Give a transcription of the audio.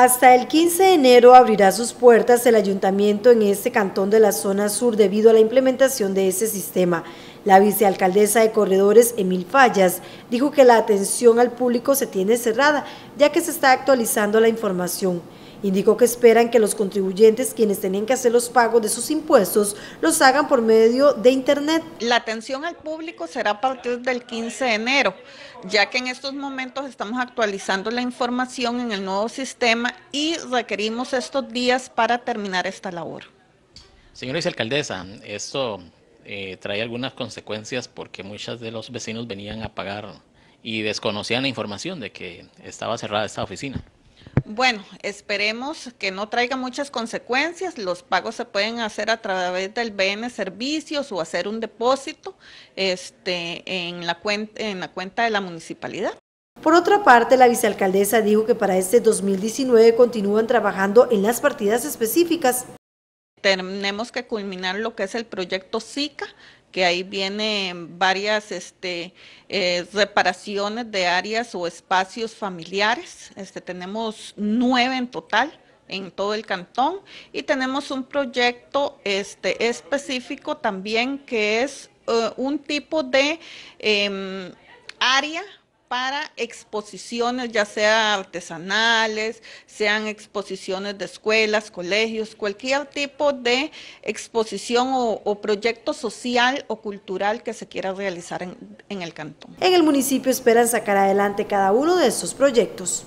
Hasta el 15 de enero abrirá sus puertas el ayuntamiento en este cantón de la zona sur debido a la implementación de ese sistema. La vicealcaldesa de Corredores, Emil Fallas, dijo que la atención al público se tiene cerrada, ya que se está actualizando la información. Indicó que esperan que los contribuyentes, quienes tienen que hacer los pagos de sus impuestos, los hagan por medio de Internet. La atención al público será a partir del 15 de enero, ya que en estos momentos estamos actualizando la información en el nuevo sistema y requerimos estos días para terminar esta labor. Señora vicealcaldesa, esto eh, trae algunas consecuencias porque muchos de los vecinos venían a pagar y desconocían la información de que estaba cerrada esta oficina. Bueno, esperemos que no traiga muchas consecuencias. Los pagos se pueden hacer a través del BN Servicios o hacer un depósito este, en, la cuenta, en la cuenta de la municipalidad. Por otra parte, la vicealcaldesa dijo que para este 2019 continúan trabajando en las partidas específicas tenemos que culminar lo que es el proyecto SICA, que ahí vienen varias este, eh, reparaciones de áreas o espacios familiares. Este, tenemos nueve en total en todo el cantón y tenemos un proyecto este, específico también que es eh, un tipo de em, área para exposiciones, ya sea artesanales, sean exposiciones de escuelas, colegios, cualquier tipo de exposición o, proyecto social o cultural que se quiera realizar en, en el cantón. En el municipio esperan sacar adelante cada uno de estos proyectos.